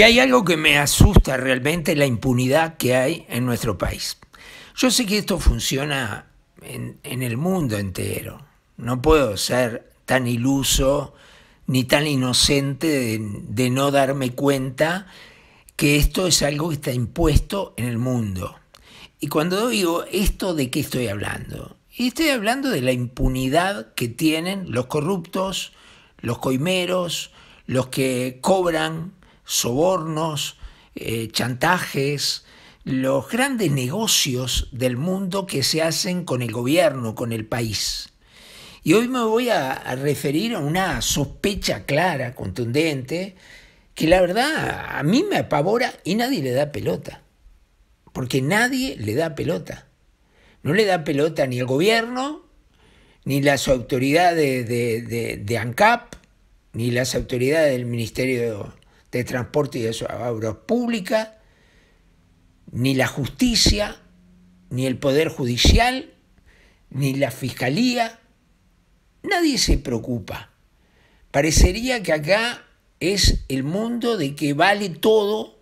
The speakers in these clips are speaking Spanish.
Y hay algo que me asusta realmente la impunidad que hay en nuestro país. Yo sé que esto funciona en, el mundo entero. No puedo ser tan iluso ni tan inocente de, no darme cuenta que esto es algo que está impuesto en el mundo. Y cuando digo esto, ¿de qué estoy hablando? Y estoy hablando de la impunidad que tienen los corruptos, los coimeros, los que cobran sobornos, eh, chantajes, los grandes negocios del mundo que se hacen con el gobierno, con el país. Y hoy me voy a, referir a una sospecha clara, contundente, que la verdad a mí me apavora y nadie le da pelota. Porque nadie le da pelota. No le da pelota ni el gobierno, ni las autoridades de, de ANCAP, ni las autoridades del Ministerio de transporte y de obras públicas, ni la justicia, ni el Poder Judicial, ni la Fiscalía. Nadie se preocupa. Parecería que acá es el mundo de que vale todo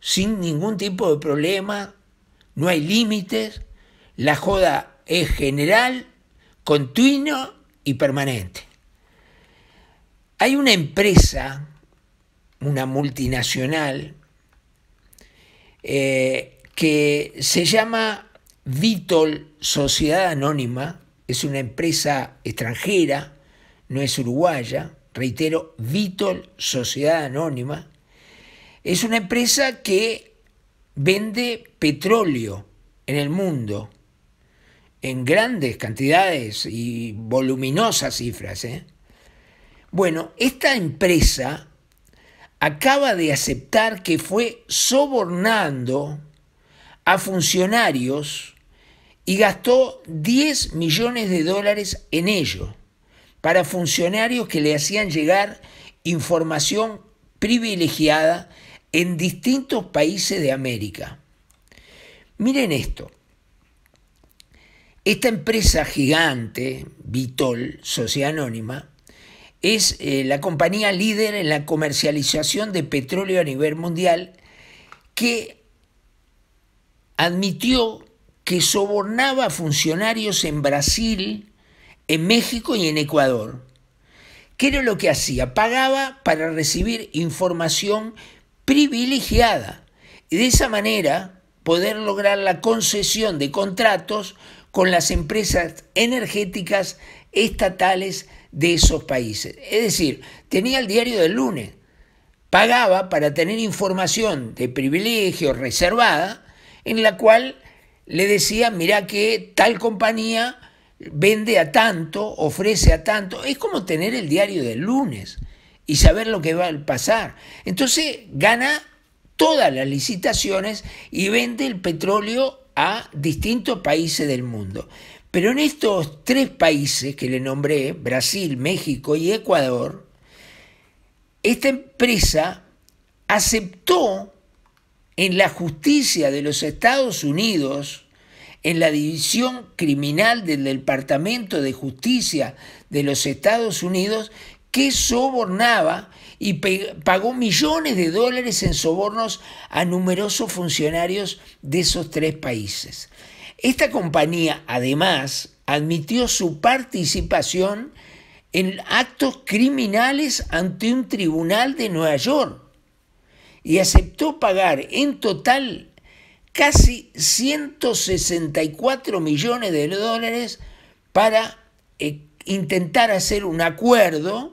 sin ningún tipo de problema, no hay límites, la joda es general, continua y permanente. Hay una empresa una multinacional, eh, que se llama Vitol Sociedad Anónima, es una empresa extranjera, no es uruguaya, reitero, Vitol Sociedad Anónima, es una empresa que vende petróleo en el mundo en grandes cantidades y voluminosas cifras. ¿eh? Bueno, esta empresa acaba de aceptar que fue sobornando a funcionarios y gastó 10 millones de dólares en ello, para funcionarios que le hacían llegar información privilegiada en distintos países de América. Miren esto. Esta empresa gigante, Vitol, Sociedad Anónima, es eh, la compañía líder en la comercialización de petróleo a nivel mundial que admitió que sobornaba a funcionarios en Brasil, en México y en Ecuador. ¿Qué era lo que hacía? Pagaba para recibir información privilegiada y de esa manera poder lograr la concesión de contratos con las empresas energéticas estatales de esos países. Es decir, tenía el diario del lunes, pagaba para tener información de privilegio reservada, en la cual le decía, mira que tal compañía vende a tanto, ofrece a tanto. Es como tener el diario del lunes y saber lo que va a pasar. Entonces gana todas las licitaciones y vende el petróleo a distintos países del mundo. Pero en estos tres países que le nombré, Brasil, México y Ecuador, esta empresa aceptó en la justicia de los Estados Unidos, en la división criminal del Departamento de Justicia de los Estados Unidos, que sobornaba y pagó millones de dólares en sobornos a numerosos funcionarios de esos tres países. Esta compañía, además, admitió su participación en actos criminales ante un tribunal de Nueva York y aceptó pagar en total casi 164 millones de dólares para eh, intentar hacer un acuerdo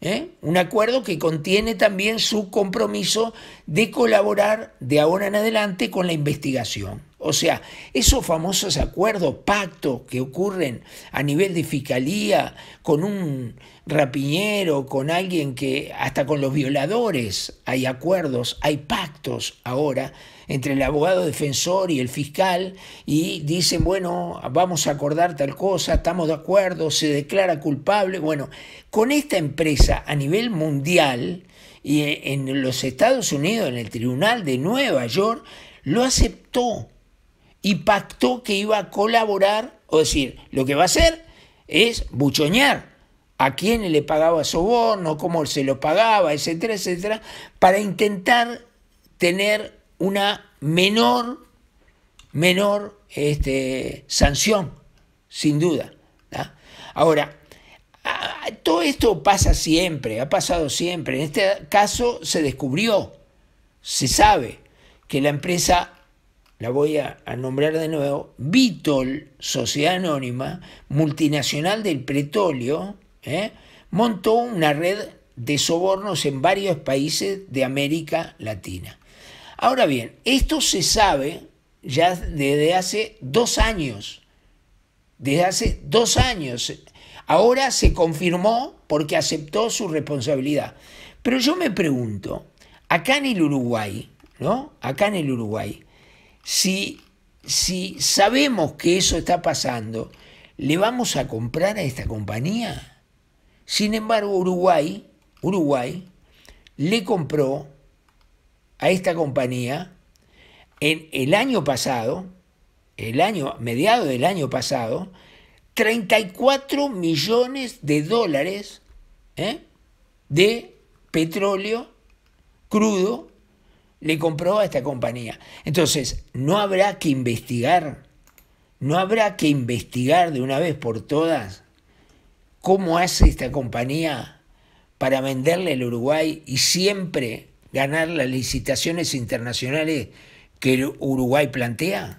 ¿eh? un acuerdo que contiene también su compromiso de colaborar de ahora en adelante con la investigación. O sea, esos famosos acuerdos, pactos que ocurren a nivel de fiscalía con un rapiñero, con alguien que hasta con los violadores hay acuerdos, hay pactos ahora entre el abogado defensor y el fiscal y dicen, bueno, vamos a acordar tal cosa, estamos de acuerdo, se declara culpable. Bueno, con esta empresa a nivel mundial y en los Estados Unidos, en el Tribunal de Nueva York, lo aceptó y pactó que iba a colaborar, o decir, lo que va a hacer es buchoñar a quién le pagaba soborno, cómo se lo pagaba, etcétera, etcétera, para intentar tener una menor, menor este, sanción, sin duda. Ahora, todo esto pasa siempre, ha pasado siempre. En este caso se descubrió, se sabe que la empresa la voy a, nombrar de nuevo, Vitol, Sociedad Anónima, multinacional del Pretolio, ¿eh? montó una red de sobornos en varios países de América Latina. Ahora bien, esto se sabe ya desde hace dos años, desde hace dos años. Ahora se confirmó porque aceptó su responsabilidad. Pero yo me pregunto, acá en el Uruguay, ¿no? Acá en el Uruguay, si, si sabemos que eso está pasando, ¿le vamos a comprar a esta compañía? Sin embargo, Uruguay, Uruguay le compró a esta compañía en el año pasado, el año, mediado del año pasado, 34 millones de dólares ¿eh? de petróleo crudo le compró a esta compañía. Entonces, no habrá que investigar, no habrá que investigar de una vez por todas cómo hace esta compañía para venderle al Uruguay y siempre ganar las licitaciones internacionales que Uruguay plantea.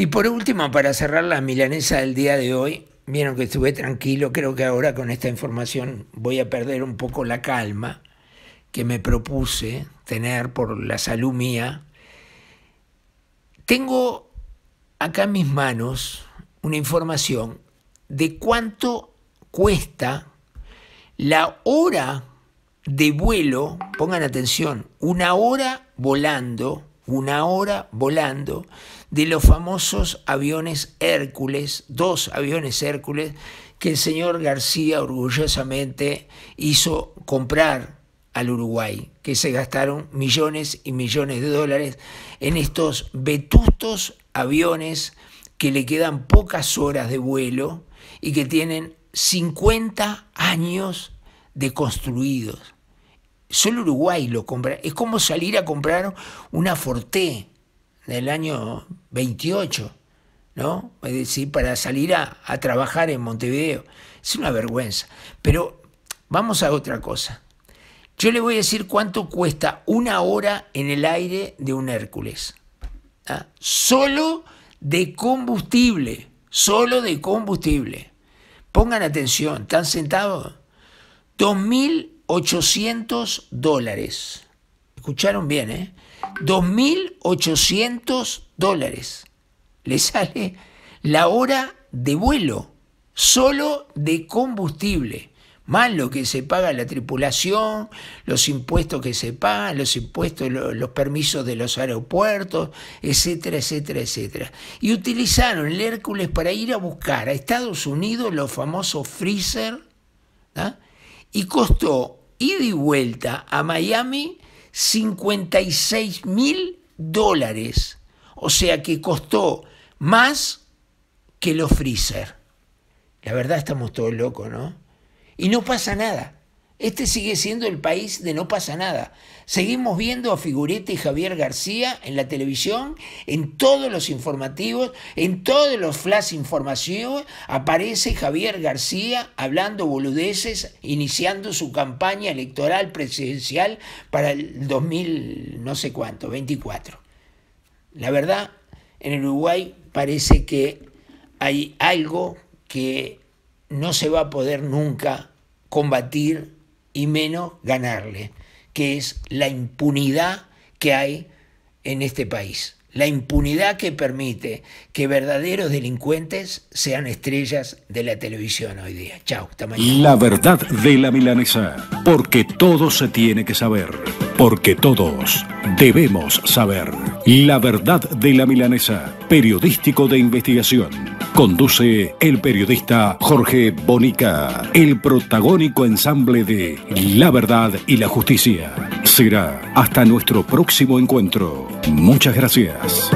Y por último, para cerrar la milanesa del día de hoy, vieron que estuve tranquilo, creo que ahora con esta información voy a perder un poco la calma que me propuse tener por la salud mía. Tengo acá en mis manos una información de cuánto cuesta la hora de vuelo, pongan atención, una hora volando una hora volando de los famosos aviones Hércules, dos aviones Hércules, que el señor García orgullosamente hizo comprar al Uruguay, que se gastaron millones y millones de dólares en estos vetustos aviones que le quedan pocas horas de vuelo y que tienen 50 años de construidos. Solo Uruguay lo compra. Es como salir a comprar una Forte del año 28, ¿no? Es decir, para salir a, trabajar en Montevideo. Es una vergüenza. Pero vamos a otra cosa. Yo le voy a decir cuánto cuesta una hora en el aire de un Hércules. ¿ah? Solo de combustible. Solo de combustible. Pongan atención, ¿están sentados? 2.000 800 dólares. Escucharon bien, ¿eh? 2.800 dólares. Le sale la hora de vuelo, solo de combustible, más lo que se paga la tripulación, los impuestos que se pagan, los impuestos, los permisos de los aeropuertos, etcétera, etcétera, etcétera. Y utilizaron el Hércules para ir a buscar a Estados Unidos los famosos freezer, ¿ah? y costó y de vuelta a Miami 56 mil dólares. O sea que costó más que los freezer. La verdad estamos todos locos, ¿no? Y no pasa nada. Este sigue siendo el país de no pasa nada. Seguimos viendo a Figurete y Javier García en la televisión, en todos los informativos, en todos los flash informativos, aparece Javier García hablando boludeces, iniciando su campaña electoral presidencial para el 2000, no sé cuánto, 24. La verdad, en el Uruguay parece que hay algo que no se va a poder nunca combatir y menos ganarle, que es la impunidad que hay en este país. La impunidad que permite que verdaderos delincuentes sean estrellas de la televisión hoy día. Chao, hasta mañana. La verdad de la milanesa, porque todo se tiene que saber, porque todos debemos saber. La verdad de la milanesa, periodístico de investigación. Conduce el periodista Jorge Bonica, el protagónico ensamble de La Verdad y la Justicia. Será hasta nuestro próximo encuentro. Muchas gracias.